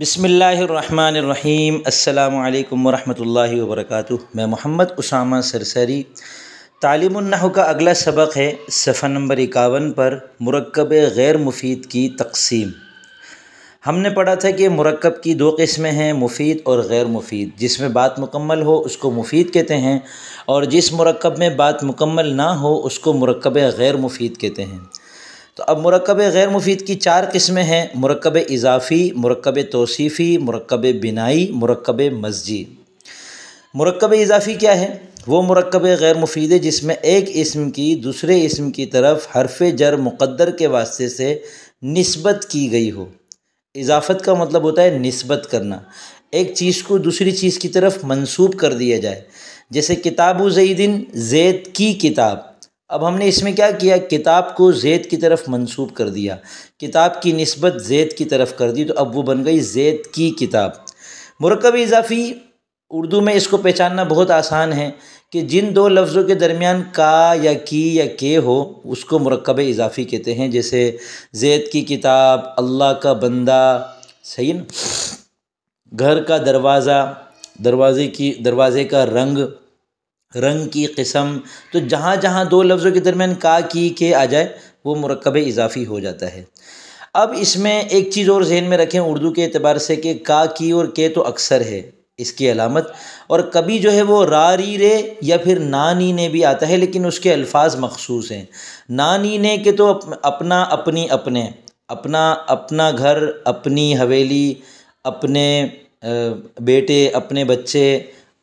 बिसमीम् अल्लाम वरहमल वबरक मैं मोहम्मद उसामा सरसरी तालीमनह का अगला सबक है सफ़ा नंबर इक्यावन पर मरकब गैर मुफीद की तकसीम हमने पढ़ा था कि मरकब की दो किस्में हैं मुफीद और गैर मुफीद जिसमें बात मुकम्मल हो उसको मुफीद कहते हैं और जिस मरकब में बात मुकम्मल ना हो उसको मरकब गैर मुफीद कहते हैं तो अब मरकब गैर मुफीद की चार किस्में हैं मरकब इजाफ़ी मरकब तोसीफ़ी मरकब बिनाई मरकब मस्जिद मरकब इजाफ़ी क्या है वो मरकब गैर मुफीद है जिसमें एक इसम की दूसरे इसम की तरफ हरफ जर मुक़दर के वास्ते से नस्बत की गई हो इजाफ़त का मतलब होता है नस्बत करना एक चीज़ को दूसरी चीज़ की तरफ मनसूब कर दिया जाए जैसे किताब ज़ैदिन जैद की किताब अब हमने इसमें क्या किया किताब को ज़ैद की तरफ मंसूब कर दिया किताब की नस्बत ज़ैद की तरफ कर दी तो अब वो बन गई ज़ैद की किताब मरकब इजाफ़ी उर्दू में इसको पहचानना बहुत आसान है कि जिन दो लफ्ज़ों के दरमियान का या की या के हो उसको मरकब इजाफ़ी कहते हैं जैसे ज़ैद की किताब अल्लाह का बंदा सही न घर का दरवाज़ा दरवाज़े की दरवाज़े का रंग रंग की किस्म तो जहाँ जहाँ दो लफ्ज़ों के दरमियान का की के आ जाए वो मरकब इजाफ़ी हो जाता है अब इसमें एक चीज़ और जहन में रखें उर्दू के अतबार से कि का की और के तो अक्सर है इसकी अलामत और कभी जो है वो रारी रे या फिर नानी ने भी आता है लेकिन उसके अल्फाज मखसूस हैं नानी ने के तो अपना अपनी अपने अपना अपना घर अपनी हवेली अपने बेटे अपने बच्चे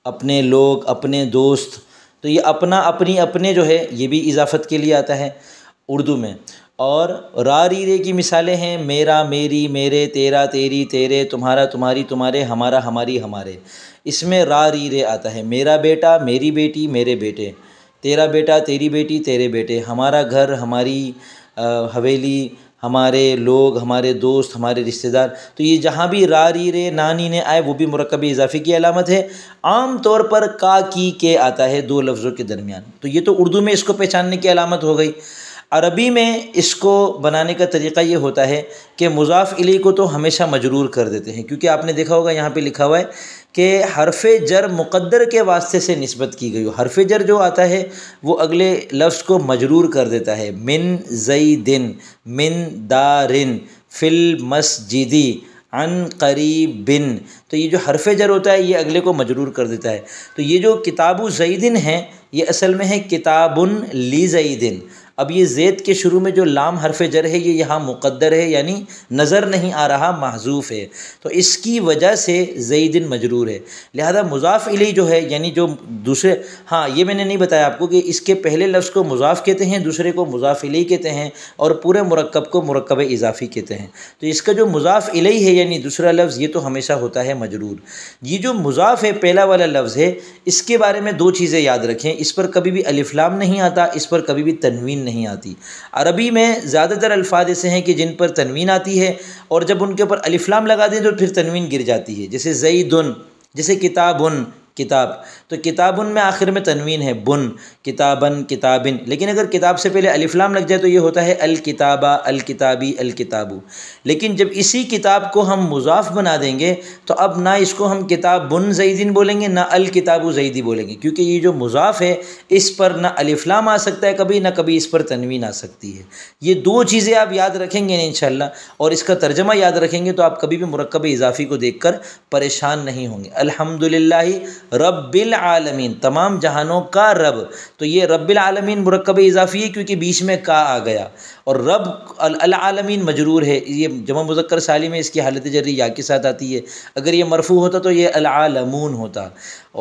अपने लोग अपने दोस्त तो ये अपना अपनी अपने जो है ये भी इजाफ़त के लिए आता है उर्दू में और रारी रे की मिसालें हैं मेरा मेरी मेरे तेरा तेरी तेरे तुम्हारा तुम्हारी तुम्हारे हमारा हमारी हमारे इसमें रारी री रे आता है मेरा बेटा मेरी बेटी मेरे बेटे तेरा बेटा तेरी बेटी तेरे बेटे हमारा घर हमारी हवेली हमारे लोग हमारे दोस्त हमारे रिश्तेदार तो ये जहाँ भी रा री रे नानी ने आए वो भी मरकब इजाफे की अलामत है आम तौर पर का की के आता है दो लफ्ज़ों के दरमियान तो ये तो उर्दू में इसको पहचानने की अलामत हो गई अरबी में इसको बनाने का तरीका ये होता है कि मुजाफ़ इली को तो हमेशा मजरूर कर देते हैं क्योंकि आपने देखा होगा यहाँ पे लिखा हुआ है कि हरफ़ जर मुक़द्दर के वास्ते से नस्बत की गई हो हरफ़ जर जो आता है वो अगले लफ्ज़ को मजरूर कर देता है मिन जई दिन मिन दारिन फिल मस्जिदी अन करीब बिन तो ये जो हरफ़ जर होता है ये अगले को मजरूर कर देता है तो ये जो किताब दिन है ये असल में है किताबुन ली दिन अब ये ज़ैद के शुरू में जो लाम हरफ जर है ये यहाँ मुकद्दर है यानी नज़र नहीं आ रहा महजूफ़ है तो इसकी वजह से जईदिन मजरूर है लिहाजा मुजाफ़ इली जो है यानी जो दूसरे हाँ ये मैंने नहीं बताया आपको कि इसके पहले लफ्ज़ को मुजाफ़ कहते हैं दूसरे को मुजाफ़ इली कहते हैं और पूरे मरकब को मरकब इजाफ़ी कहते हैं तो इसका जो मुजाफ़ इली है यानी दूसरा लफ्ज़ ये तो हमेशा होता है मजरूर ये जो मुजाफ़ है पहला वाला लफ्ज़ है इसके बारे में दो चीज़ें याद रखें इस पर कभी भी अलिफ्लाम नहीं आता इस पर कभी भी तनवीन नहीं आती अरबी में ज़्यादातर अल्फाज ऐसे हैं कि जिन पर तनवीन आती है और जब उनके ऊपर अलिफ्लाम लगा दें तो फिर तनवीन गिर जाती है जैसे जईदन जैसे किताबन किताब तो किताबन में आखिर में तनवीन है बुन किताबन किताबिन लेकिन अगर किताब से पहले अलिफ्लाम लग जाए तो ये होता है अलकिताबा अलकिताबी अलकिताबू लेकिन जब इसी किताब को हम मुजाफ बना देंगे तो अब ना इसको हम किताब बुन जईदीन बोलेंगे ना अलकिताबू जईदी बोलेंगे क्योंकि ये जो मुजाफ है इस पर ना अलिफ्लाम आ सकता है कभी ना कभी इस पर तनवीन आ सकती है ये दो चीज़ें आप याद रखेंगे इन और इसका तर्जमा याद रखेंगे तो आप कभी भी मरकब इजाफी को देख परेशान नहीं होंगे अलहमदिल्ला रब्बिल आलमीन तमाम जहानों का रब तो ये रब्बिल आलमीन मरकब इजाफ़ी है क्योंकि बीच में का आ गया और रब अल आलमीन मजरूर है ये जमा मुजक्र साली में इसकी हालत जर्री या के साथ आती है अगर ये मरफू होता तो ये अलमून होता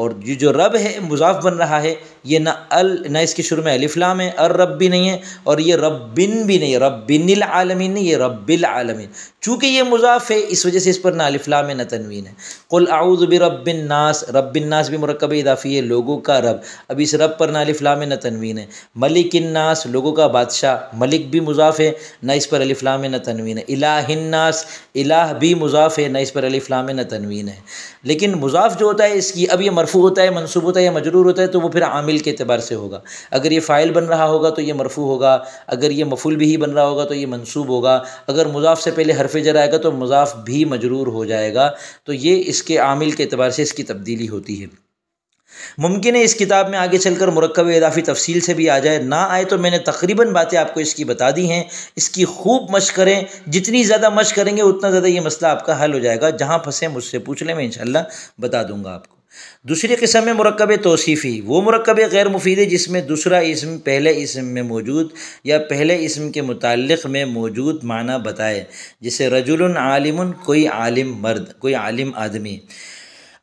और ये जो रब है मुजाफ बन रहा है ये ना अल ना इसके शुरू में अलिफ्लाम है अर रब भी नहीं है और ये बिन भी नहीं है बिन आलमीन नहीं ये रब्बिल आलमीन चूँकि ये मुजाफ है इस वजह से इस पर ना अलिफ्लाम है ना तनवीन है कुल आउज़ बिन रबिन नास रबिन नास भी मरकब इदाफ़ी है लोगों का रब अब इस रब पर ना में न तनवीन है मलिक नास लोगों का बादशाह मलिक भी मुजाफ है ना इस पर अलिफ्ला न तनवीन है इलाहन्नास इलाह भी मुजाफ है ना इस पर अलिफ्ला न तनवीन है लेकिन मुजाफ जो होता है इसकी अब ये मरफू होता है मनसूब होता है या मजरूर होता है तो वो फिर आमिल के अतबार से होगा अगर ये फ़ाइल बन रहा होगा तो ये मरफू होगा अगर ये मफुल भी बन रहा होगा तो ये मनसूब होगा अगर मुजाफ से पहले हरफ जर आएगा तो मुजाफ भी मजरूर हो जाएगा तो ये इसके आमिल के अतबार से इसकी तब्दीली होती है मुमकिन है इस किताब में आगे चलकर मरकब इदाफ़ी तफसील से भी आ जाए ना आए तो मैंने तकरीबन बातें आपको इसकी बता दी हैं इसकी खूब मश करें जितनी ज़्यादा मश करेंगे उतना ज़्यादा ये मसला आपका हल हो जाएगा जहाँ फंसे मुझसे पूछ लें मैं इन बता दूँगा आपको दूसरी किस्म में मरकब तोसीफ़ी वो मरकब गैर मुफीद है जिसमें दूसरा इसम पहले इसम में मौजूद या पहले इसम के मुतलक़ में मौजूद माना बताए जैसे रजुल आलिम कोई आलिम मर्द कोई आलिम आदमी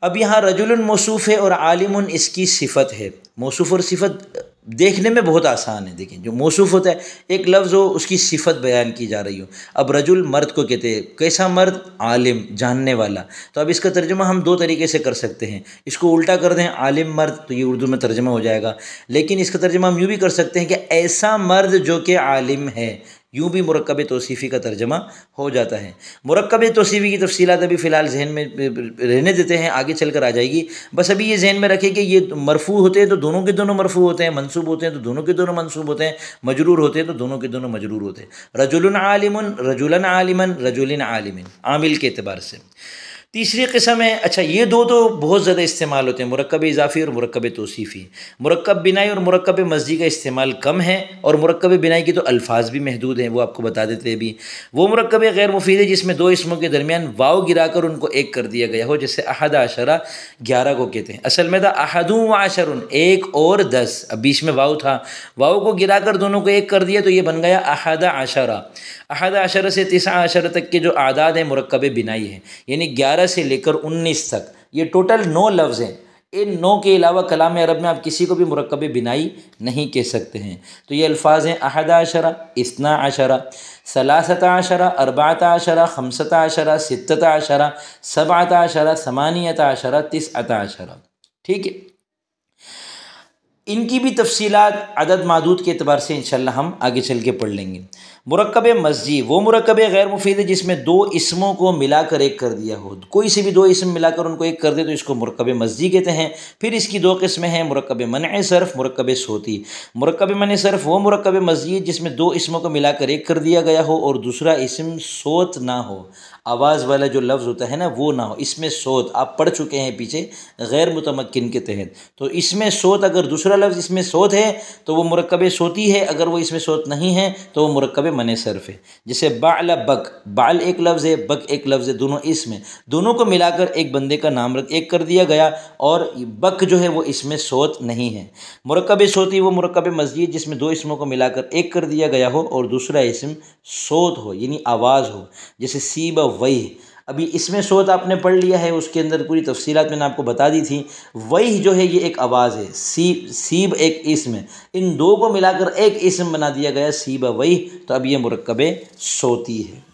अब यहाँ रजुलन मौसूफ़ है और आलिम इसकी सिफत है मौसूफ़ और सिफत देखने में बहुत आसान है देखें जो मौसूफ़ होता है एक लफ्ज़ हो उसकी सिफत बयान की जा रही हो अब रजुल मर्द को कहते हैं कैसा मर्द आलिम जानने वाला तो अब इसका तर्जमा हम दो तरीके से कर सकते हैं इसको उल्टा कर दें आलिम मर्द तो ये उर्दू में तर्जमा हो जाएगा लेकिन इसका तर्जमा हम यूँ भी कर सकते हैं कि ऐसा मर्द जो कि आलिम है यूँ भी मरकब तोसीफ़ी का तर्जमा हो जाता है मरकब तोसीफ़ी की तफसीत अभी फ़िलहाल जहन में रहने देते हैं आगे चल कर आ जाएगी बस अभी ये जहन में रखें कि ये मरफू होते हैं तो दोनों के दोनों मरफू होते हैं मनसूब होते हैं तो दोनों के दोनों मनसूब होते हैं मजरूर होते हैं तो दोनों के दोनों मजरूर होते हैं रजुल आलिमन रजुल आलिमन रजुल आलिमिन आमिल के अतबार से तीसरी किस्म है अच्छा ये दो तो बहुत ज़्यादा इस्तेमाल होते हैं मरकब इजाफ़ी और मरकब तोसीफ़ी मरकब बिनाई और मरकब मस्जिद का इस्तेमाल कम है और मरकब बिनाई की तो अल्फाज भी महदूद हैं वो आपको बता देते अभी वो मरकब गैर मुफीद है जिसमें दो इसमों के दरमियान वाव गिरा कर उनको एक कर दिया गया हो जैसे अहद आशरा ग्यारह को कहते हैं असल में था व आशरुन एक और दस अब बीच में वाव था वाव को गिरा कर दोनों को एक कर दिया तो ये बन गया अहद आशरा अहद अशर से तीसरा अशर तक के जो आदाद हैं मरकब बिनाई हैं यानी ग्यारह से लेकर उन्नीस तक ये टोटल नौ लफ्ज़ हैं इन नौ के अलावा कलाम अरब में आप किसी को भी मरकब बिनाई नहीं कह सकते हैं तो ये अल्फाज हैं अहद अशरा इसना अशरा सलासत अशरा अरबात अशरा खमसता अशरा सत्ता अशरा सबात अशरा समानियत अशरा तिसअता अशरा ठीक है इनकी भी तफसीत अदद मदूद के अतबार से इन हम आगे चल के पढ़ लेंगे मरकब मस्जिद वो मरकब गैर मुफीद है जिसमें दो इसमों को मिलाकर एक कर दिया हो कोई से भी दो इसम मिलाकर उनको एक कर दे तो इसको मरकब मस्जिद कहते हैं फिर इसकी दो किस्में हैं मरकब मन सरफ़ मरकब सोती मरकब मन सरफ़ वो मरकब मस्जिद जिसमें दो इसमों को मिलाकर एक कर दिया गया हो और दूसरा इसम सोत ना हो आवाज़ वाला जो लफ्ज़ होता है ना वो ना हो इसमें सोत आप पढ़ चुके हैं पीछे गैर मुतमकिन के तहत तो इसमें सोत अगर दूसरा लफ्ज़ इसमें सोत है तो वो मरकब सोती है अगर वो इसमें सोत नहीं है तो वो मरकब है मन सरफ है जैसे बाल बक बाल एक लफ्ज़ है बक एक लफ्ज़ है दोनों इसमें दोनों को मिलाकर एक बंदे का नाम रख एक कर दिया गया और बक जो है वो इसमें सोत नहीं है मरकब सोत ही वो मरकब मस्जिद जिसमें दो इसमों को मिलाकर एक कर दिया गया हो और दूसरा इसम सोत हो यानी आवाज़ हो जैसे सीब वही अभी इसमें शोध आपने पढ़ लिया है उसके अंदर पूरी तफसीलात मैंने आपको बता दी थी वही जो है ये एक आवाज़ है सीब सीब एक इसम इन दो को मिलाकर एक इसम बना दिया गया सीब वही तो अब ये मरकबे सोती है